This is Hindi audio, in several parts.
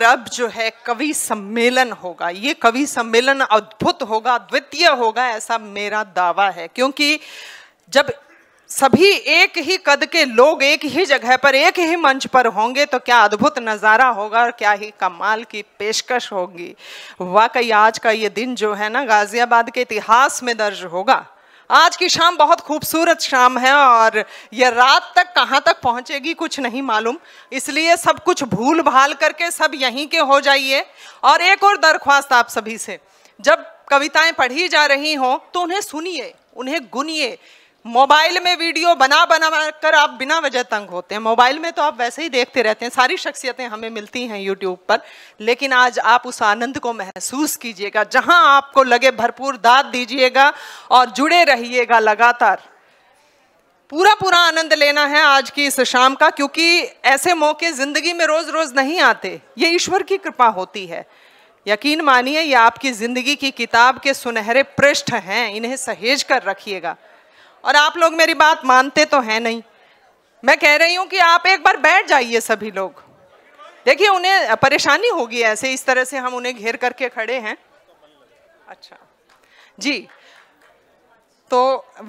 और अब जो है कवि सम्मेलन होगा ये कवि सम्मेलन अद्भुत होगा द्वितीय होगा ऐसा मेरा दावा है क्योंकि जब सभी एक ही कद के लोग एक ही जगह पर एक ही मंच पर होंगे तो क्या अद्भुत नज़ारा होगा और क्या ही कमाल की पेशकश होगी वाकई आज का ये दिन जो है ना गाज़ियाबाद के इतिहास में दर्ज होगा आज की शाम बहुत खूबसूरत शाम है और ये रात तक कहाँ तक पहुँचेगी कुछ नहीं मालूम इसलिए सब कुछ भूल भाल करके सब यहीं के हो जाइए और एक और दरख्वास्त आप सभी से जब कविताएं पढ़ी जा रही हों तो उन्हें सुनिए उन्हें गुनिए मोबाइल में वीडियो बना बना कर आप बिना वजह तंग होते हैं मोबाइल में तो आप वैसे ही देखते रहते हैं सारी शख्सियतें हमें मिलती हैं यूट्यूब पर लेकिन आज आप उस आनंद को महसूस कीजिएगा जहां आपको लगे भरपूर दाद दीजिएगा और जुड़े रहिएगा लगातार पूरा पूरा आनंद लेना है आज की इस शाम का क्योंकि ऐसे मौके जिंदगी में रोज रोज नहीं आते ये ईश्वर की कृपा होती है यकीन मानिए ये आपकी जिंदगी की किताब के सुनहरे पृष्ठ हैं इन्हें सहेज कर रखिएगा और आप लोग मेरी बात मानते तो हैं नहीं मैं कह रही हूँ कि आप एक बार बैठ जाइए सभी लोग देखिए उन्हें परेशानी होगी ऐसे इस तरह से हम उन्हें घेर करके खड़े हैं अच्छा जी तो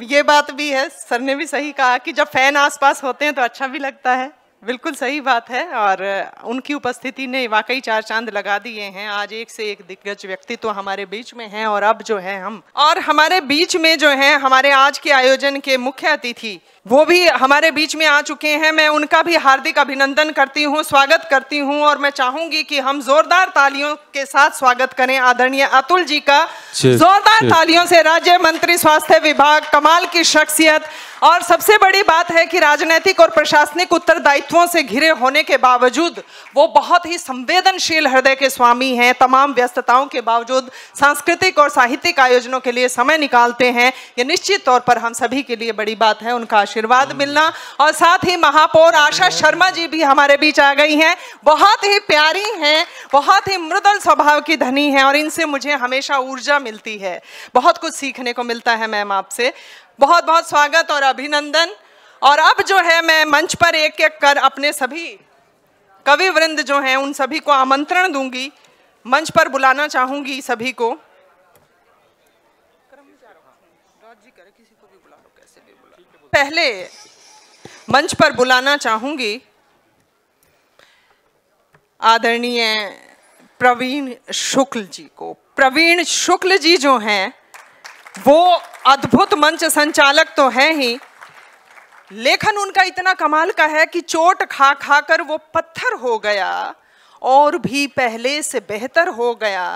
ये बात भी है सर ने भी सही कहा कि जब फैन आसपास होते हैं तो अच्छा भी लगता है बिल्कुल सही बात है और उनकी उपस्थिति ने वाकई चार चांद लगा दिए हैं आज एक से एक दिग्गज व्यक्ति तो हमारे बीच में हैं और अब जो है हम और हमारे बीच में जो है हमारे आज के आयोजन के मुख्य अतिथि वो भी हमारे बीच में आ चुके हैं मैं उनका भी हार्दिक अभिनंदन करती हूँ स्वागत करती हूँ और मैं चाहूंगी कि हम जोरदार तालियों के साथ स्वागत करें आदरणीय अतुल जी का जोरदार तालियों से राज्य मंत्री स्वास्थ्य विभाग कमाल की शख्सियत और सबसे बड़ी बात है कि राजनीतिक और प्रशासनिक उत्तरदायित्वों से घिरे होने के बावजूद वो बहुत ही संवेदनशील हृदय के स्वामी हैं तमाम व्यस्तताओं के बावजूद सांस्कृतिक और साहित्यिक आयोजनों के लिए समय निकालते हैं ये निश्चित तौर पर हम सभी के लिए बड़ी बात है उनका आशीर्वाद मिलना और साथ ही महापौर आशा शर्मा जी भी हमारे बीच आ गई हैं बहुत ही प्यारी हैं बहुत ही मृदल स्वभाव की धनी हैं और इनसे मुझे हमेशा ऊर्जा मिलती है बहुत कुछ सीखने को मिलता है मैम आपसे बहुत बहुत स्वागत और अभिनंदन और अब जो है मैं मंच पर एक एक कर अपने सभी कवि वृंद जो हैं उन सभी को आमंत्रण दूंगी मंच पर बुलाना चाहूंगी सभी को पहले मंच पर बुलाना चाहूंगी आदरणीय प्रवीण शुक्ल जी को प्रवीण शुक्ल जी जो हैं वो अद्भुत मंच संचालक तो हैं ही लेखन उनका इतना कमाल का है कि चोट खा खा कर वो पत्थर हो गया और भी पहले से बेहतर हो गया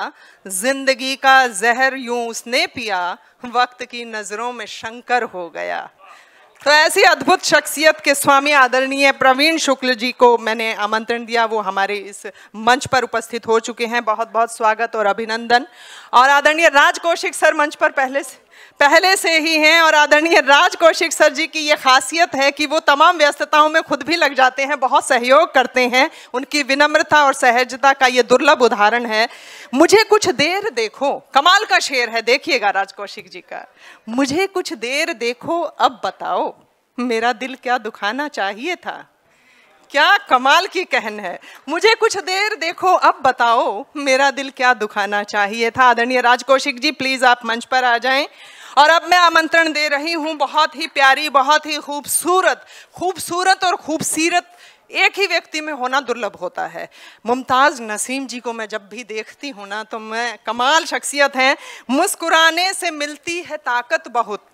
जिंदगी का जहर यूं उसने पिया वक्त की नज़रों में शंकर हो गया तो ऐसी अद्भुत शख्सियत के स्वामी आदरणीय प्रवीण शुक्ल जी को मैंने आमंत्रण दिया वो हमारे इस मंच पर उपस्थित हो चुके हैं बहुत बहुत स्वागत और अभिनंदन और आदरणीय राज कौशिक सर मंच पर पहले से पहले से ही हैं और आदरणीय राज कौशिक सर जी की ये खासियत है कि वो तमाम व्यस्तताओं में खुद भी लग जाते हैं बहुत सहयोग करते हैं उनकी विनम्रता और सहजता का ये दुर्लभ उदाहरण है मुझे कुछ देर देखो कमाल का शेर है देखिएगा राज कौशिक जी का मुझे कुछ देर देखो अब बताओ मेरा दिल क्या दुखाना चाहिए था क्या कमाल की कहन है मुझे कुछ देर देखो अब बताओ मेरा दिल क्या दुखाना चाहिए था आदरणीय राज कौशिक जी प्लीज आप मंच पर आ जाएं और अब मैं आमंत्रण दे रही हूँ बहुत ही प्यारी बहुत ही खूबसूरत खूबसूरत और खूबसूरत एक ही व्यक्ति में होना दुर्लभ होता है मुमताज़ नसीम जी को मैं जब भी देखती हूँ ना तो मैं कमाल शख्सियत हैं मुस्कुराने से मिलती है ताकत बहुत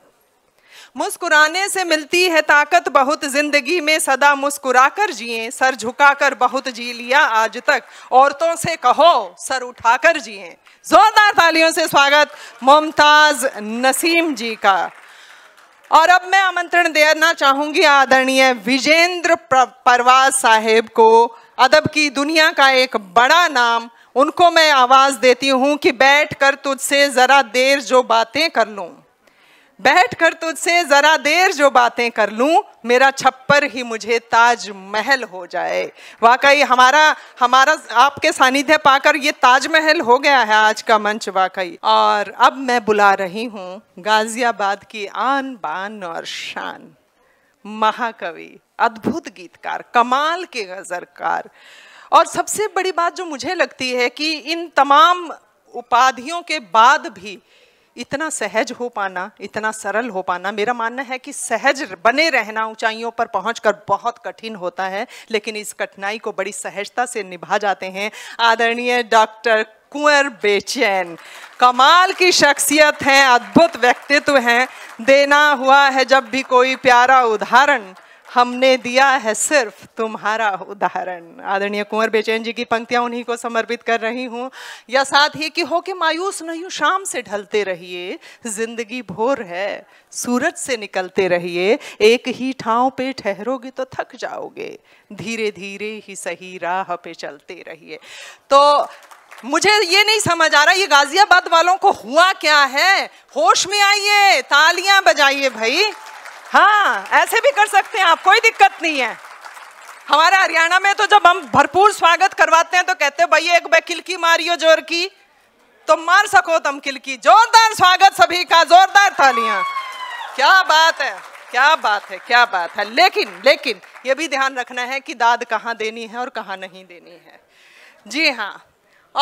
मुस्कुराने से मिलती है ताकत बहुत जिंदगी में सदा मुस्कुरा कर जिए सर झुका कर बहुत जी लिया आज तक औरतों से कहो सर उठा कर जिए जोरदार तालियों से स्वागत मुमताज नसीम जी का और अब मैं आमंत्रण देना चाहूंगी आदरणीय विजेंद्र परवाज साहेब को अदब की दुनिया का एक बड़ा नाम उनको मैं आवाज देती हूं कि बैठ कर तुझसे जरा देर जो बातें कर लूं बैठ कर तुझसे जरा देर जो बातें कर लूं मेरा छप्पर ही मुझे ताज महल हो जाए वाकई हमारा हमारा आपके सानिध्य पाकर ये ताज महल हो गया है आज का मंच वाकई और अब मैं बुला रही हूँ गाजियाबाद की आन बान और शान महाकवि अद्भुत गीतकार कमाल के गजरकार और सबसे बड़ी बात जो मुझे लगती है कि इन तमाम उपाधियों के बाद भी इतना सहज हो पाना इतना सरल हो पाना मेरा मानना है कि सहज बने रहना ऊंचाइयों पर पहुंचकर बहुत कठिन होता है लेकिन इस कठिनाई को बड़ी सहजता से निभा जाते हैं आदरणीय डॉक्टर कुंवर बेचैन कमाल की शख्सियत हैं अद्भुत व्यक्तित्व हैं देना हुआ है जब भी कोई प्यारा उदाहरण हमने दिया है सिर्फ तुम्हारा उदाहरण आदरणीय कुंवर बेचैन जी की पंक्तियां उन्हीं को समर्पित कर रही हूं या साथ ही कि हो कि मायूस नहीं शाम से ढलते रहिए जिंदगी भोर है सूरज से निकलते रहिए एक ही ठाव पे ठहरोगे तो थक जाओगे धीरे धीरे ही सही राह पे चलते रहिए तो मुझे ये नहीं समझ आ रहा ये गाजियाबाद वालों को हुआ क्या है होश में आइए तालियां बजाइए भाई हाँ ऐसे भी कर सकते हैं आप कोई दिक्कत नहीं है हमारे हरियाणा में तो जब हम भरपूर स्वागत करवाते हैं तो कहते हैं भैया एक बे किलकी मारियो जोर की तो मार सको तुम किलकी जोरदार स्वागत सभी का जोरदार तालियां क्या बात है क्या बात है क्या बात है लेकिन लेकिन ये भी ध्यान रखना है कि दाद कहाँ देनी है और कहाँ नहीं देनी है जी हाँ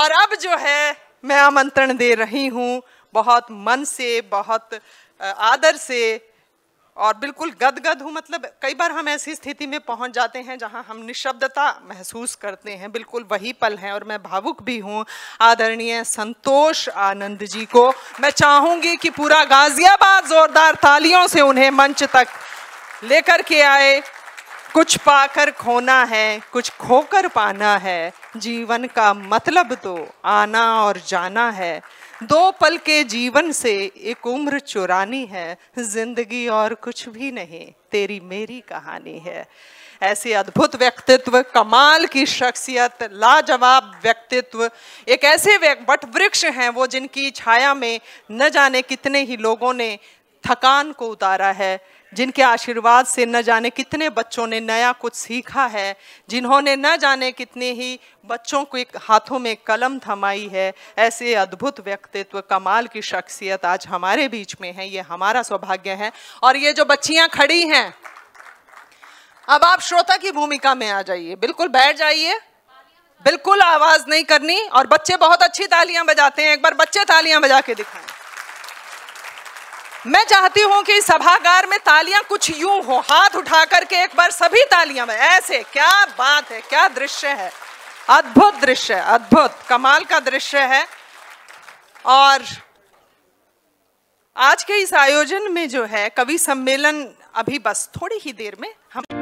और अब जो है मैं आमंत्रण दे रही हूँ बहुत मन से बहुत आदर से और बिल्कुल गदगद हूँ मतलब कई बार हम ऐसी स्थिति में पहुँच जाते हैं जहाँ हम निशब्दता महसूस करते हैं बिल्कुल वही पल हैं और मैं भावुक भी हूँ आदरणीय संतोष आनंद जी को मैं चाहूँगी कि पूरा गाजियाबाद ज़ोरदार तालियों से उन्हें मंच तक लेकर के आए कुछ पाकर खोना है कुछ खोकर पाना है जीवन का मतलब तो आना और जाना है दो पल के जीवन से एक उम्र चुरानी है जिंदगी और कुछ भी नहीं तेरी मेरी कहानी है ऐसे अद्भुत व्यक्तित्व कमाल की शख्सियत लाजवाब व्यक्तित्व एक ऐसे वट वृक्ष हैं वो जिनकी छाया में न जाने कितने ही लोगों ने थकान को उतारा है जिनके आशीर्वाद से न जाने कितने बच्चों ने नया कुछ सीखा है जिन्होंने न जाने कितने ही बच्चों को एक हाथों में कलम थमाई है ऐसे अद्भुत व्यक्तित्व कमाल की शख्सियत आज हमारे बीच में है ये हमारा सौभाग्य है और ये जो बच्चियां खड़ी हैं अब आप श्रोता की भूमिका में आ जाइए बिल्कुल बैठ जाइए बिल्कुल आवाज नहीं करनी और बच्चे बहुत अच्छी तालियां बजाते हैं एक बार बच्चे तालियां बजा के दिखाएं मैं चाहती हूं कि सभागार में तालियां कुछ यूं हो हाथ उठा करके एक बार सभी तालियां में ऐसे क्या बात है क्या दृश्य है अद्भुत दृश्य है अद्भुत कमाल का दृश्य है और आज के इस आयोजन में जो है कवि सम्मेलन अभी बस थोड़ी ही देर में हम